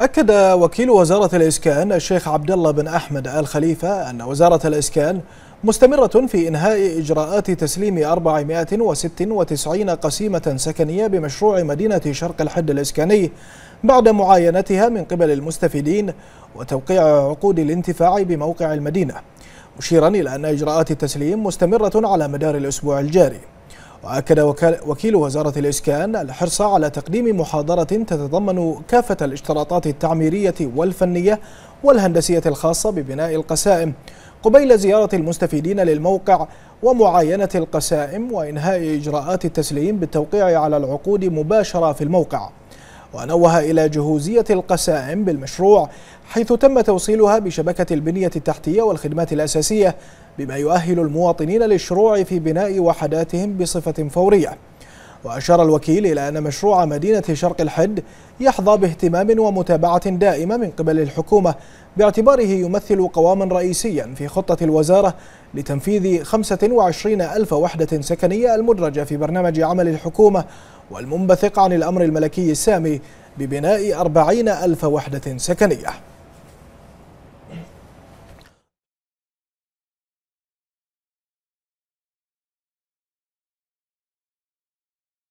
أكد وكيل وزارة الإسكان الشيخ عبد الله بن أحمد آل خليفة أن وزارة الإسكان مستمرة في إنهاء إجراءات تسليم 496 قسيمة سكنية بمشروع مدينة شرق الحد الإسكاني بعد معاينتها من قبل المستفيدين وتوقيع عقود الانتفاع بموقع المدينة مشيرا إلى أن إجراءات التسليم مستمرة على مدار الأسبوع الجاري وأكد وكيل وزارة الإسكان الحرص على تقديم محاضرة تتضمن كافة الاشتراطات التعميرية والفنية والهندسية الخاصة ببناء القسائم قبيل زيارة المستفيدين للموقع ومعاينة القسائم وإنهاء إجراءات التسليم بالتوقيع على العقود مباشرة في الموقع ونوه إلى جهوزية القسائم بالمشروع حيث تم توصيلها بشبكة البنية التحتية والخدمات الأساسية بما يؤهل المواطنين للشروع في بناء وحداتهم بصفة فورية وأشار الوكيل إلى أن مشروع مدينة شرق الحد يحظى باهتمام ومتابعة دائمة من قبل الحكومة باعتباره يمثل قواما رئيسيا في خطة الوزارة لتنفيذ 25 ألف وحدة سكنية المدرجة في برنامج عمل الحكومة والمنبثق عن الأمر الملكي السامي ببناء أربعين ألف وحدة سكنية